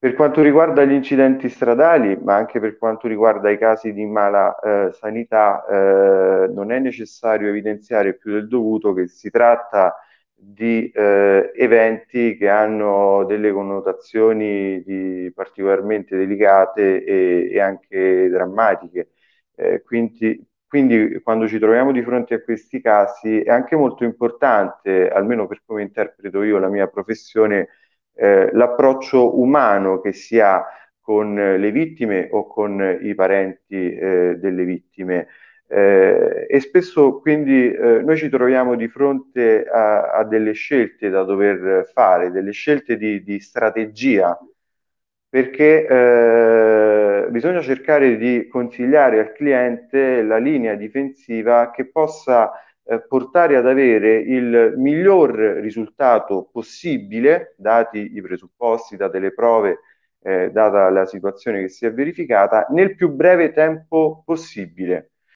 Per quanto riguarda gli incidenti stradali, ma anche per quanto riguarda i casi di mala eh, sanità, eh, non è necessario evidenziare più del dovuto che si tratta di eh, eventi che hanno delle connotazioni di particolarmente delicate e, e anche drammatiche. Eh, quindi, quindi quando ci troviamo di fronte a questi casi è anche molto importante, almeno per come interpreto io la mia professione, eh, l'approccio umano che si ha con eh, le vittime o con i parenti eh, delle vittime. Eh, e spesso quindi eh, noi ci troviamo di fronte a, a, delle scelte da dover fare, delle scelte di, di strategia, perché bisogna cercare di consigliare al cliente la linea difensiva che possa eh, portare ad avere il miglior risultato possibile, dati i presupposti, date le prove, eh, data la situazione che si è verificata, nel più breve tempo possibile.